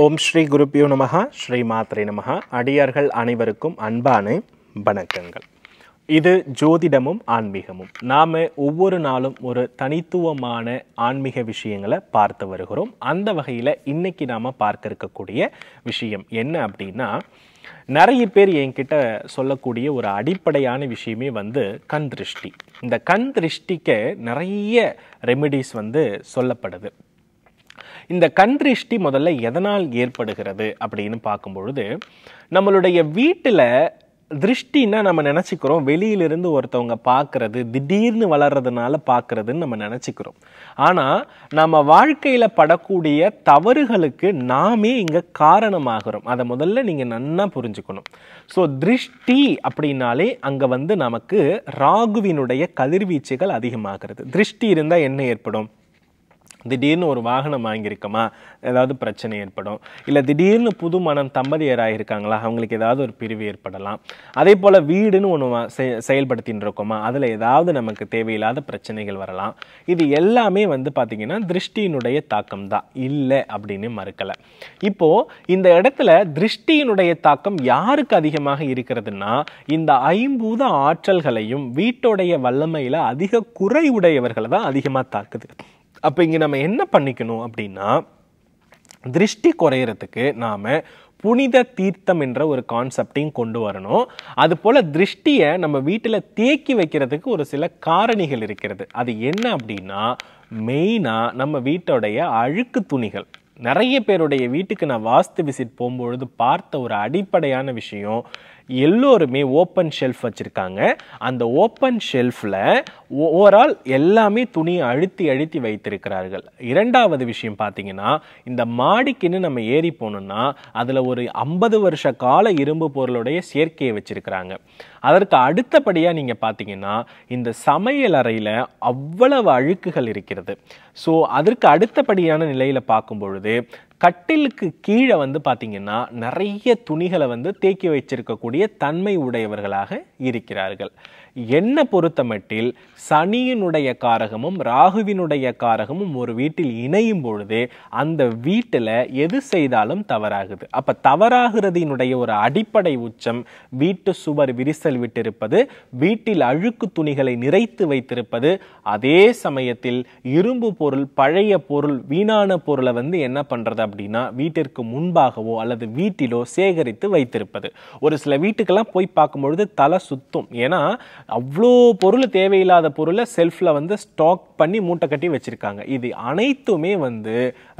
ஓம் ஸ்ரீ குருப்பியோ நமஹா ஸ்ரீ மாத்ரே நமஹா அடியார்கள் அனைவருக்கும் அன்பான வணக்கங்கள் இது ஜோதிடமும் ஆன்மீகமும் நாம் ஒவ்வொரு நாளும் ஒரு தனித்துவமான ஆன்மீக விஷயங்களை பார்த்து வருகிறோம் அந்த வகையில் இன்றைக்கி நாம் பார்க்க இருக்கக்கூடிய விஷயம் என்ன அப்படின்னா நிறைய பேர் என்கிட்ட சொல்லக்கூடிய ஒரு அடிப்படையான விஷயமே வந்து கண் திருஷ்டி இந்த கண் திருஷ்டிக்கு நிறைய ரெமிடிஸ் வந்து சொல்லப்படுது இந்த கண் திருஷ்டி முதல்ல எதனால் ஏற்படுகிறது அப்படின்னு பார்க்கும்பொழுது நம்மளுடைய வீட்டில் திருஷ்டின்னா நம்ம நினச்சிக்கிறோம் வெளியிலிருந்து ஒருத்தவங்க பார்க்குறது திடீர்னு வளர்கிறதுனால பார்க்குறதுன்னு நம்ம நினச்சிக்கிறோம் ஆனால் நம்ம வாழ்க்கையில் படக்கூடிய தவறுகளுக்கு நாமே இங்கே காரணமாகிறோம் அதை முதல்ல நீங்கள் நன்னா புரிஞ்சுக்கணும் ஸோ திருஷ்டி அப்படின்னாலே அங்கே வந்து நமக்கு ராகுவினுடைய கதிர்வீச்சுகள் அதிகமாகிறது திருஷ்டி இருந்தால் என்ன ஏற்படும் திடீர்னு ஒரு வாகனம் வாங்கியிருக்கமா ஏதாவது பிரச்சனை ஏற்படும் இல்லை திடீர்னு புது மனம் தம்பதியராக இருக்காங்களா அவங்களுக்கு ஏதாவது ஒரு பிரிவு ஏற்படலாம் அதே போல் வீடுன்னு ஒன்று செ செயல்படுத்தின்னு இருக்கோமா அதில் ஏதாவது நமக்கு தேவையில்லாத பிரச்சனைகள் வரலாம் இது எல்லாமே வந்து பார்த்திங்கன்னா திருஷ்டியினுடைய தாக்கம் தான் இல்லை அப்படின்னு மறுக்கலை இப்போது இந்த இடத்துல திருஷ்டியினுடைய தாக்கம் யாருக்கு அதிகமாக இருக்கிறதுனா இந்த ஐம்பூத ஆற்றல்களையும் வீட்டோடைய வல்லமையில் அதிக குறைவுடையவர்களை தான் அதிகமாக தாக்குது அப்போ இங்கே நம்ம என்ன பண்ணிக்கணும் அப்படின்னா திருஷ்டி குறையிறதுக்கு நாம் புனித தீர்த்தம் என்ற ஒரு கான்செப்டையும் கொண்டு வரணும் அது போல் திருஷ்டியை நம்ம வீட்டில் தேக்கி வைக்கிறதுக்கு ஒரு சில காரணிகள் இருக்கிறது அது என்ன அப்படின்னா மெயினாக நம்ம வீட்டோடைய அழுக்கு துணிகள் நிறைய பேருடைய வீட்டுக்கு நான் வாஸ்து விசிட் போகும்பொழுது பார்த்த ஒரு அடிப்படையான விஷயம் எல்லோருமே ஓப்பன் ஷெல்ஃப் வச்சுருக்காங்க அந்த ஓப்பன் ஷெல்ஃபில் ஓவரால் எல்லாமே துணியை அழுத்தி அழுத்தி வைத்திருக்கிறார்கள் இரண்டாவது விஷயம் பார்த்தீங்கன்னா இந்த மாடிக்குன்னு நம்ம ஏறி போகணுன்னா அதில் ஒரு ஐம்பது வருஷ கால இரும்பு பொருளுடைய சேர்க்கையை வச்சுருக்கிறாங்க அதற்கு அடுத்தபடியாக நீங்கள் பார்த்தீங்கன்னா இந்த சமையல் அறையில் அவ்வளவு அழுக்குகள் இருக்கிறது ஸோ அதற்கு அடுத்தபடியான நிலையில் பார்க்கும் பொழுது கட்டிலுக்கு கீழே வந்து பார்த்திங்கன்னா நிறைய துணிகளை வந்து தேக்கி வைச்சிருக்கக்கூடிய தன்மை உடையவர்களாக இருக்கிறார்கள் என்னை பொறுத்தமட்டில் சனியினுடைய காரகமும் ராகுவினுடைய காரகமும் ஒரு வீட்டில் இணையும் பொழுது அந்த வீட்டில் எது செய்தாலும் தவறாகுது அப்போ தவறாகிறதினுடைய ஒரு அடிப்படை உச்சம் வீட்டு சுவர் விரிசல் விட்டிருப்பது வீட்டில் அழுக்கு துணிகளை நிறைத்து வைத்திருப்பது அதே சமயத்தில் இரும்பு பொருள் பழைய பொருள் வீணான பொருளை வந்து என்ன பண்ணுறது அப்படின்னா வீட்டிற்கு முன்பாகவோ அல்லது வீட்டிலோ சேகரித்து வைத்திருப்பது ஒரு சில வீட்டுக்கெல்லாம் போய் பார்க்கும்பொழுது தலை சுத்தும் ஏன்னா அவ்வளோ பொருள் தேவையில்லாத பொருளை செல்ஃபில் வந்து ஸ்டாக் பண்ணி மூட்டை கட்டி வச்சுருக்காங்க இது அனைத்துமே வந்து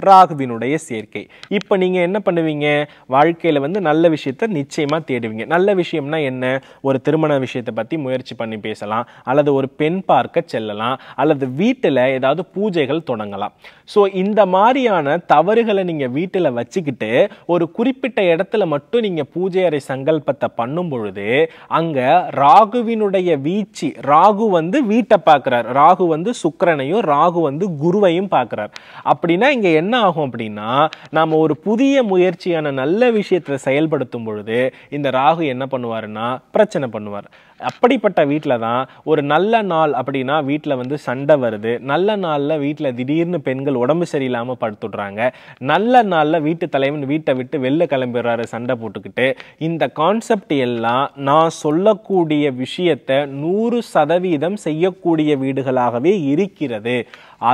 ராகுவினுடைய சேர்க்கை இப்போ நீங்கள் என்ன பண்ணுவீங்க வாழ்க்கையில் வந்து நல்ல விஷயத்த நிச்சயமாக தேடுவீங்க நல்ல விஷயம்னா என்ன ஒரு திருமண விஷயத்தை பற்றி முயற்சி பண்ணி பேசலாம் அல்லது ஒரு பெண் பார்க்க செல்லலாம் அல்லது வீட்டில் ஏதாவது பூஜைகள் தொடங்கலாம் ஸோ இந்த மாதிரியான தவறுகளை நீங்கள் வீட்டில் வச்சுக்கிட்டு ஒரு குறிப்பிட்ட இடத்துல மட்டும் நீங்கள் பூஜை அறை சங்கல்பத்தை பண்ணும் பொழுது அங்கே ராகுவினுடைய வீச்சு ராகு வந்து வீட்டை பார்க்குறார் ராகு வந்து சுக்கரனையும் ராகு வந்து குருவையும் பார்க்குறார் அப்படின்னா இங்கே என்ன ஆகும் அப்படின்னா நாம் ஒரு புதிய முயற்சியான நல்ல விஷயத்தை செயல்படுத்தும் பொழுது இந்த ராகு என்ன பண்ணுவாருன்னா பிரச்சனை பண்ணுவார் அப்படிப்பட்ட வீட்டில் தான் ஒரு நல்ல நாள் அப்படின்னா வீட்டில் வந்து சண்டை வருது நல்ல நாளில் வீட்டில் திடீர்னு பெண்கள் உடம்பு சரியில்லாமல் படுத்துடுறாங்க நல்ல நாளில் வீட்டு தலைவன் வீட்டை விட்டு வெளில கிளம்பிடுறாரு சண்டை போட்டுக்கிட்டு இந்த கான்செப்ட் எல்லாம் நான் சொல்லக்கூடிய விஷயத்தை நூறு சதவீதம் செய்யக்கூடிய வீடுகளாகவே இருக்கிறது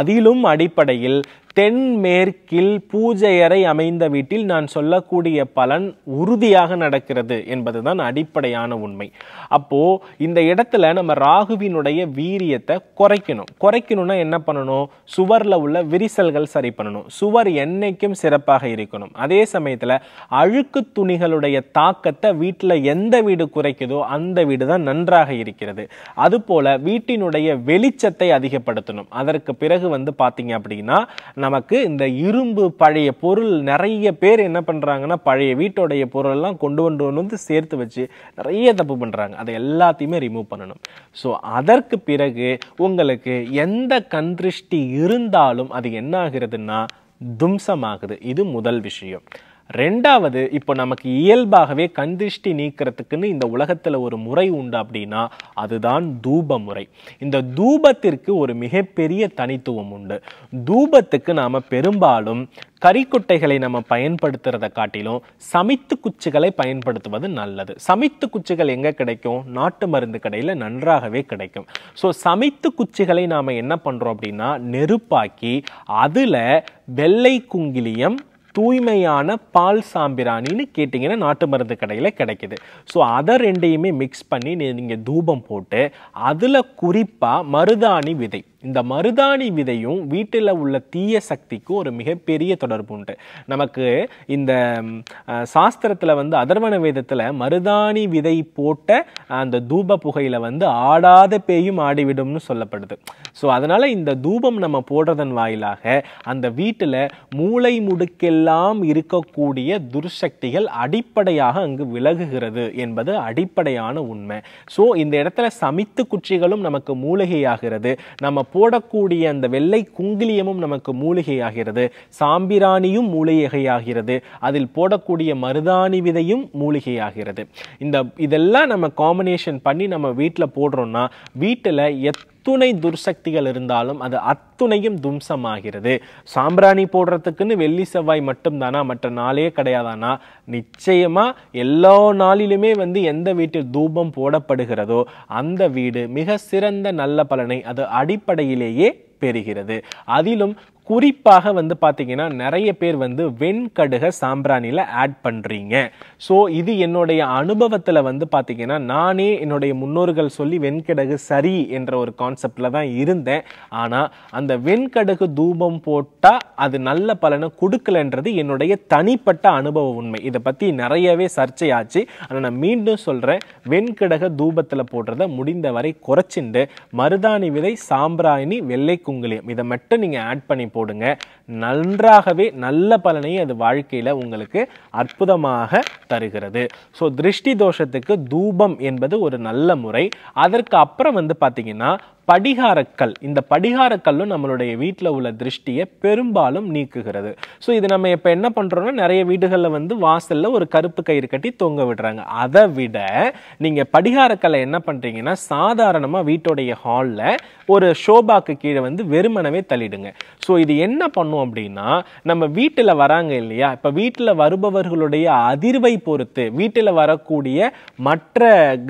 அதிலும் அடிப்படையில் தென்மேற்கில் பூஜையறை அமைந்த வீட்டில் நான் சொல்லக்கூடிய பலன் உறுதியாக நடக்கிறது என்பதுதான் அடிப்படையான உண்மை அப்போ இந்த இடத்துல நம்ம ராகுவினுடைய வீரியத்தை குறைக்கணும் குறைக்கணும்னா என்ன பண்ணணும் சுவரில் உள்ள விரிசல்கள் சரி பண்ணணும் சுவர் என்னைக்கும் சிறப்பாக இருக்கணும் அதே சமயத்தில் அழுக்கு துணிகளுடைய தாக்கத்தை வீட்டில் எந்த வீடு குறைக்குதோ அந்த வீடு தான் நன்றாக இருக்கிறது அதுபோல வீட்டினுடைய வெளிச்சத்தை அதிகப்படுத்தணும் அதற்கு பிறகு பிறகு வந்து பார்த்தீங்க அப்படின்னா நமக்கு இந்த இரும்பு பழைய பொருள் நிறைய பேர் என்ன பண்ணுறாங்கன்னா பழைய வீட்டோடைய பொருளெல்லாம் கொண்டு கொண்டு வந்து சேர்த்து வச்சு நிறைய தப்பு பண்ணுறாங்க அதை எல்லாத்தையுமே ரிமூவ் பண்ணணும் ஸோ அதற்கு பிறகு உங்களுக்கு எந்த கந்திருஷ்டி இருந்தாலும் அது என்ன ஆகுறதுன்னா தும்சமாகுது இது முதல் விஷயம் ரெண்டாவது இப்போ நமக்கு இயல்பாகவே கண்திஷ்டி நீக்கிறதுக்குன்னு இந்த உலகத்தில் ஒரு முறை உண்டு அப்படின்னா அதுதான் தூப முறை இந்த தூபத்திற்கு ஒரு மிகப்பெரிய தனித்துவம் உண்டு தூபத்துக்கு நாம் பெரும்பாலும் கறிக்குட்டைகளை நம்ம பயன்படுத்துறத காட்டிலும் சமைத்து குச்சிகளை பயன்படுத்துவது நல்லது சமைத்து குச்சிகள் எங்கே கிடைக்கும் நாட்டு மருந்து கடையில் நன்றாகவே கிடைக்கும் ஸோ சமைத்து குச்சிகளை நாம் என்ன பண்ணுறோம் அப்படின்னா நெருப்பாக்கி அதில் வெள்ளை குங்கிலியம் தூய்மையான பால் சாம்பிராணின்னு கேட்டிங்கன்னா நாட்டு மருந்து கடையில் கிடைக்கிது ஸோ அதை ரெண்டையுமே மிக்ஸ் பண்ணி நீங்கள் தூபம் போட்டு அதில் குறிப்பாக மருதாணி விதை இந்த மருதாணி விதையும் வீட்டில் உள்ள தீய சக்திக்கு ஒரு மிகப்பெரிய தொடர்பு உண்டு நமக்கு இந்த சாஸ்திரத்தில் வந்து அதர்வன வேதத்தில் மருதாணி விதை போட்ட அந்த தூப புகையில் வந்து ஆடாத பேயும் ஆடிவிடும்னு சொல்லப்படுது ஸோ அதனால் இந்த தூபம் நம்ம போடுறதன் வாயிலாக அந்த வீட்டில் மூளை முடுக்கெல்லாம் இருக்கக்கூடிய துர்சக்திகள் அடிப்படையாக அங்கு விலகுகிறது என்பது அடிப்படையான உண்மை ஸோ இந்த இடத்துல சமித்து குச்சிகளும் நமக்கு மூலிகையாகிறது நம்ம போடக்கூடிய அந்த வெள்ளை குங்கிலியமும் நமக்கு மூலிகையாகிறது சாம்பிராணியும் மூலிகையாகிறது அதில் போடக்கூடிய மருதாணி விதையும் மூலிகையாகிறது இந்த இதெல்லாம் நம்ம காம்பினேஷன் பண்ணி நம்ம வீட்டில் போடுறோம்னா வீட்டில் எத் எத்துணை துர்சக்திகள் இருந்தாலும் அது அத்துணையும் தும்சமாகிறது சாம்பிராணி போடுறதுக்குன்னு வெள்ளி செவ்வாய் மட்டும்தானா மற்ற நாளே கிடையாதானா நிச்சயமாக எல்லா நாளிலுமே வந்து எந்த வீட்டில் தூபம் போடப்படுகிறதோ அந்த வீடு மிக சிறந்த நல்ல பலனை அது அடிப்படையிலேயே பெறுகிறது அதிலும் குறிப்பாக வந்து பார்த்தீங்கன்னா நிறைய பேர் வந்து வெண்கடுக சாம்பிராணியில் ஆட் பண்ணுறீங்க ஸோ இது என்னுடைய அனுபவத்தில் வந்து பார்த்தீங்கன்னா நானே என்னுடைய முன்னோர்கள் சொல்லி வெண்கடுகு சரி என்ற ஒரு கான்செப்டில் தான் இருந்தேன் ஆனால் அந்த வெண்கடுகு தூபம் போட்டால் அது நல்ல பலனை கொடுக்கலன்றது என்னுடைய தனிப்பட்ட அனுபவ உண்மை இதை பற்றி நிறையவே சர்ச்சையாச்சு ஆனால் நான் மீண்டும் சொல்கிறேன் வெண்கடக தூபத்தில் போடுறத முடிந்தவரை குறைச்சிண்டு மருதாணி விதை சாம்பிராணி வெள்ளை குங்குலியம் இதை மட்டும் நீங்கள் ஆட் பண்ணி போடுங்க நன்றாகவே நல்ல பலனை அது வாழ்க்கையில் உங்களுக்கு அற்புதமாக தருகிறது ஸோ திருஷ்டி தோஷத்துக்கு தூபம் என்பது ஒரு நல்ல முறை அதற்கு அப்புறம் வந்து பார்த்தீங்கன்னா படிகாரக்கல் இந்த படிகாரக்கல்லும் நம்மளுடைய வீட்டில் உள்ள திருஷ்டியை பெரும்பாலும் நீக்குகிறது ஸோ இது நம்ம இப்போ என்ன பண்ணுறோம்னா நிறைய வீடுகளில் வந்து வாசலில் ஒரு கருப்பு கயிறு கட்டி தொங்க விடுறாங்க அதை விட நீங்கள் படிகாரக்கல்லை என்ன பண்ணுறீங்கன்னா சாதாரணமாக வீட்டுடைய ஹாலில் ஒரு ஷோபாக்கு கீழே வந்து வெறுமனவே தள்ளிடுங்க ஸோ இது என்ன பண்ணும் அப்படின்னா நம்ம வீட்டில் வராங்க இல்லையா இப்போ வீட்டில் வருபவர்களுடைய அதிர்வை பொறுத்து வீட்டில் வரக்கூடிய மற்ற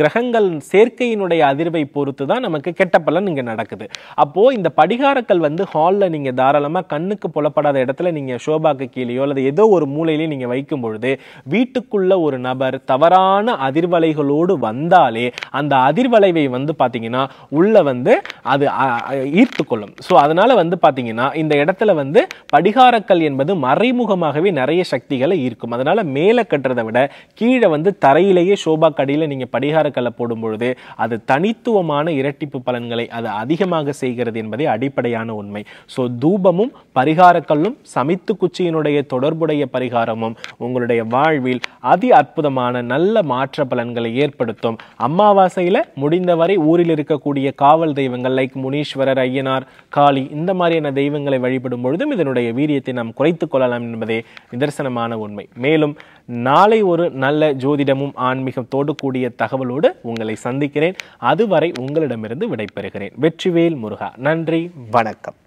கிரகங்கள் சேர்க்கையினுடைய அதிர்வை பொறுத்து தான் நமக்கு கெட்ட பலன் தான் இங்கே நடக்குது அப்போது இந்த படிகாரக்கல் வந்து ஹாலில் நீங்கள் தாராளமாக கண்ணுக்கு புலப்படாத இடத்துல நீங்கள் ஷோபாக்கு கீழேயோ அல்லது ஏதோ ஒரு மூலையிலையும் நீங்கள் வைக்கும் பொழுது வீட்டுக்குள்ள ஒரு நபர் தவறான அதிர்வலைகளோடு வந்தாலே அந்த அதிர்வலைவை வந்து பார்த்தீங்கன்னா உள்ள வந்து அது ஈர்த்து கொள்ளும் ஸோ அதனால் வந்து பார்த்தீங்கன்னா இந்த இடத்துல வந்து படிகாரக்கல் என்பது மறைமுகமாகவே நிறைய சக்திகளை ஈர்க்கும் அதனால் மேலே கட்டுறதை விட கீழே வந்து தரையிலேயே ஷோபா கடையில் நீங்கள் படிகாரக்கல்லை போடும் பொழுது அது தனித்துவமான இரட்டிப்பு பலன்களை அது அதிகமாக செய்கிறது என்பதே அடிப்படையான உண்மை ஸோ தூபமும் பரிகாரக்கல்லும் சமித்து குச்சியினுடைய தொடர்புடைய பரிகாரமும் உங்களுடைய வாழ்வில் அதி அற்புதமான நல்ல மாற்ற பலன்களை ஏற்படுத்தும் அமாவாசையில் முடிந்தவரை ஊரில் இருக்கக்கூடிய காவல் தெய்வங்கள் லைக் முனீஸ்வரர் ஐயனார் காளி இந்த மாதிரியான தெய்வங்களை வழிபடும் பொழுதும் இதனுடைய வீரியத்தை நாம் குறைத்து கொள்ளலாம் என்பதே நிதர்சனமான உண்மை மேலும் நாளை ஒரு நல்ல ஜோதிடமும் ஆன்மீகம் கூடிய தகவலோடு உங்களை சந்திக்கிறேன் அதுவரை உங்களிடமிருந்து விடைபெறுகிறேன் வெற்றிவேல் முருகா நன்றி வணக்கம்